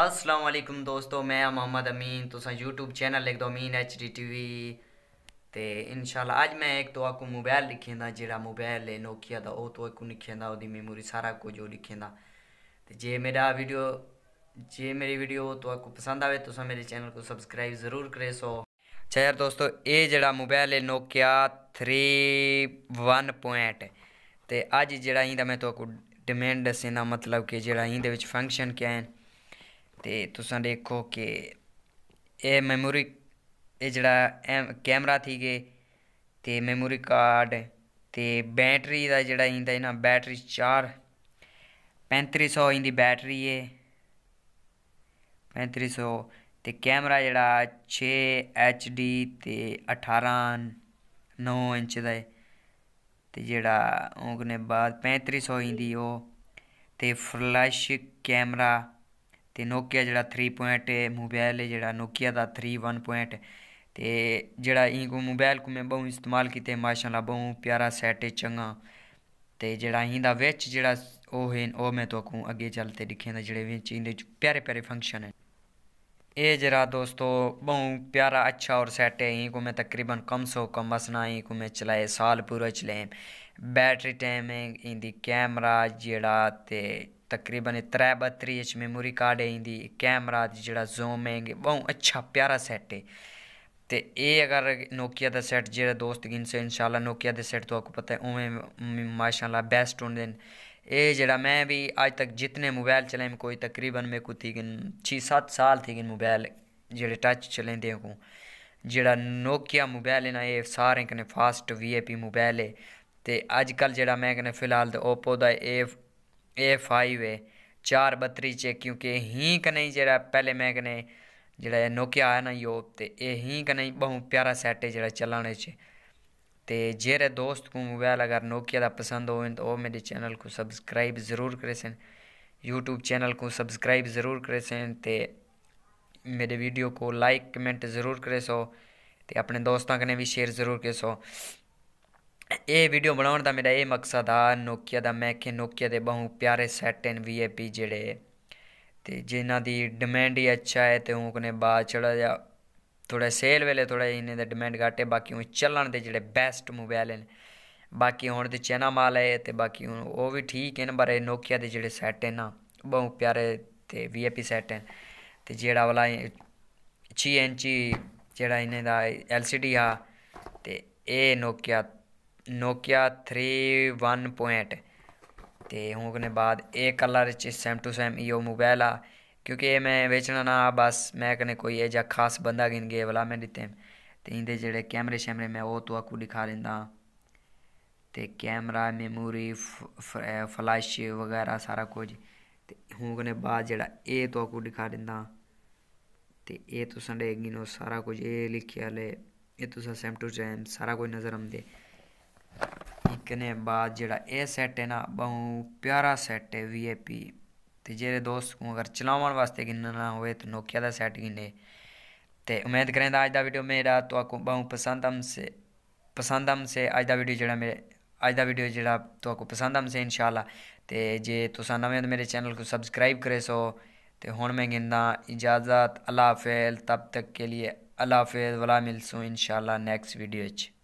السلام علیکم دوستو میں محمد امین تم یو ٹیوب چینل لکھ دو Amin H D T V ان شاء اللہ اج میں ایک تو موبائل دیکھیے جڑا موبائل ہے نوکیا تو دیکھے میمویری سارا کچھ لکھے ویڈیو ج میری ویڈیو پسند آئے تو میرے چینل کو سبسکرائب ضرور کرے سو یار دستو یہ موبائل ہے نوکیا تھری ون پوائنٹ اجا میں ڈمینڈ دسے مطلب کہ فنکشن کیا ہے ਤੇ ਤੁਸੀਂ ਦੇਖੋ ਕਿ ਇਹ ਮੈਮੋਰੀ ਇਹ ਜਿਹੜਾ ਕੈਮਰਾ ਥੀਗੇ ਤੇ ਮੈਮੋਰੀ ਕਾਰਡ ਤੇ ਬੈਟਰੀ ਦਾ ਜਿਹੜਾ ਇਹਦਾ ਇਹਨਾਂ ਬੈਟਰੀ 4 3500 ਇਹਦੀ ਬੈਟਰੀ ਏ 3500 ਤੇ ਕੈਮਰਾ ਜਿਹੜਾ 6 HD ਤੇ 18 9 ਇੰਚ ਦਾ ਹੈ ਤੇ ਜਿਹੜਾ ਉਹਨੇ ਬਾਅਦ 3500 ਇਹਦੀ ਉਹ ਤੇ ਫਲੈਸ਼ ਕੈਮਰਾ ਤੇ ਨੋਕੀਆ ਜਿਹੜਾ 3. ਮੋਬਾਈਲ ਹੈ ਜਿਹੜਾ ਨੋਕੀਆ ਦਾ 3.1. ਤੇ ਜਿਹੜਾ ਇਹ ਕੋ ਮੋਬਾਈਲ ਕੋ ਮੈਂ ਬਹੁਤ ਇਸਤੇਮਾਲ ਕੀਤੇ ਮਾਸ਼ਾਅੱਲਾ ਬਹੁਤ ਪਿਆਰਾ ਸੈਟ ਹੈ ਚੰਗਾ ਤੇ ਜਿਹੜਾ ਇਹ ਦਾ ਵਿੱਚ ਜਿਹੜਾ ਉਹ ਹੈ ਉਹ ਮੈਂ ਤੁਹਾਨੂੰ ਅੱਗੇ ਚੱਲ ਤੇ ਦਿਖਾਉਂਦਾ ਜਿਹੜੇ ਵਿੱਚ ਇਹਦੇ ਪਿਆਰੇ ਪਿਆਰੇ ਫੰਕਸ਼ਨ ਹੈ ਇਹ ਜਿਹੜਾ ਦੋਸਤੋ ਬਹੁਤ ਪਿਆਰਾ ਅੱਛਾ ਔਰ ਸੈਟ ਹੈ ਇਹ ਕੋ ਮੈਂ ਤਕਰੀਬਨ ਕਮ ਸੋ ਕਮ ਵਸਨਾ ਇਹ ਕੋ ਮੈਂ ਚਲਾਏ ਸਾਲ ਪੂਰਾ ਚਲੇ ਬੈਟਰੀ ਟਾਈਮਿੰਗ ਇਹਦੀ ਕੈਮਰਾ ਜਿਹੜਾ ਤੇ تقریباً تر بری چیموری کارڈ آئی کیمرا زوم ہے بہت اچھا پیارا سیٹ ہے تو یہ اگر نوکیا سیٹ دوست گیس ان شاء اللہ نوکیا سیٹ تو آپ کو پتہ اُن ماشاء اللہ بسٹ ہونے یہ بھی اج تک جتنے موبائل چلے کو تقریباً میں چھ سات سال تھی موبائل ٹچ چلے گا نوکیا موبائل ہے سارے fast we I P mobile ہے تو اجکل میں فی الحال اوپو کا یہ اے فائیو ہے چار بتری کیونکہ ہی کنے جڑا پہلے میں کنے جڑا نوکیا آیا نا تے اے ہی کنے بہت پیارا سیٹ ہے تے جیرے دوست کو موبائل اگر نوکیا دا پسند ہو تو میرے چینل کو سبسکرائب ضرور کرے سن یوٹیوب چینل کو سبسکرائب ضرور کرے سن تے میرے ویڈیو کو لائک کمنٹ ضرور کرے سو تے اپنے کنے بھی شیئر ضرور کرے سو ਇਹ ਵੀਡੀਓ ਬਣਾਉਣ ਦਾ ਮੇਰਾ ਇਹ ਮਕਸਦ ਆ ਨੋਕੀਆ ਦਾ ਮੈਂ ਕਿ ਨੋਕੀਆ ਦੇ ਬਹੁ ਪਿਆਰੇ ਸੈਟ ਐਨ ਵੀਆਈਪੀ ਜਿਹੜੇ ਤੇ ਜਿਨ੍ਹਾਂ ਦੀ ਡਿਮਾਂਡ ਹੀ ਅੱਛਾ ਹੈ ਤੇ ਉਹ ਕਨੇ ਬਾਅਦ ਚੜਾ ਜਾ ਥੋੜਾ ਸੇਲ ਵੇਲੇ ਥੋੜਾ ਇਹਨੇ ਦਾ ਡਿਮਾਂਡ ਘਾਟੇ ਬਾਕੀ ਉਹ ਚੱਲਣ ਦੇ ਜਿਹੜੇ ਬੈਸਟ ਮੋਬਾਈਲ ਨੇ ਬਾਕੀ ਹੁਣ ਤੇ ਚੈਨਾ ਮਾਲ ਹੈ ਤੇ ਬਾਕੀ ਉਹ ਵੀ ਠੀਕ ਹੈ ਨਾ ਪਰ ਇਹ ਨੋਕੀਆ ਦੇ ਜਿਹੜੇ ਸੈਟ ਹੈ ਨਾ ਬਹੁ ਪਿਆਰੇ ਤੇ ਵੀਆਈਪੀ ਸੈਟ ਹੈ ਤੇ ਜਿਹੜਾ ਵਾਲਾ 6 ਇੰਚੀ ਜਿਹੜਾ ਇਹਨੇ ਦਾ ਐਲਸੀਡੀ ਆ ਤੇ ਇਹ Nokia Nokia three one point ते हूं कन्नै बाद एह् कलर च सेम टू सेम इहो मोबाइल हा क्योंकि एह् में बेचना ना बस में कन्नै कोई एह् जा खास बंदा गिन गे भला में दित्ते ते इं'दे जेह्ड़े कैमरे शैमरे में ओह् तो आकू दिखा दिंदा ते कैमरा मेमोरी फ्लैश बगैरा सारा कुछ ते हूं कन्नै बाद जेह्ड़ा एह् तो आकू दिखा दिंदा ते एह् तुसें गिनो सारा कुछ एह् लिखियै आह्ले एह् तुसें सेम टू सेम सारा कुछ नजर औंदे بعد یہ سیٹ ہے نا بہ پیارا سیٹ ہے وی اے پی جی دوست کو اگر چلاؤ واسطے گنا ہوئے تو نوکیا کا سیٹ گمید کریں اِج کا ویڈیو بہت پسند پسندم سے ویڈیو اجزا ویڈیو پسند سے ان شاء اللہ جی تمیں تو میرے چینل کو سبسکرائب کرے سو تو ہوں میں گا اجازت الا حاف تب تک کے لیے الحافی ولا ملسو ان شاء اللہ نیکسٹ ویڈیو چ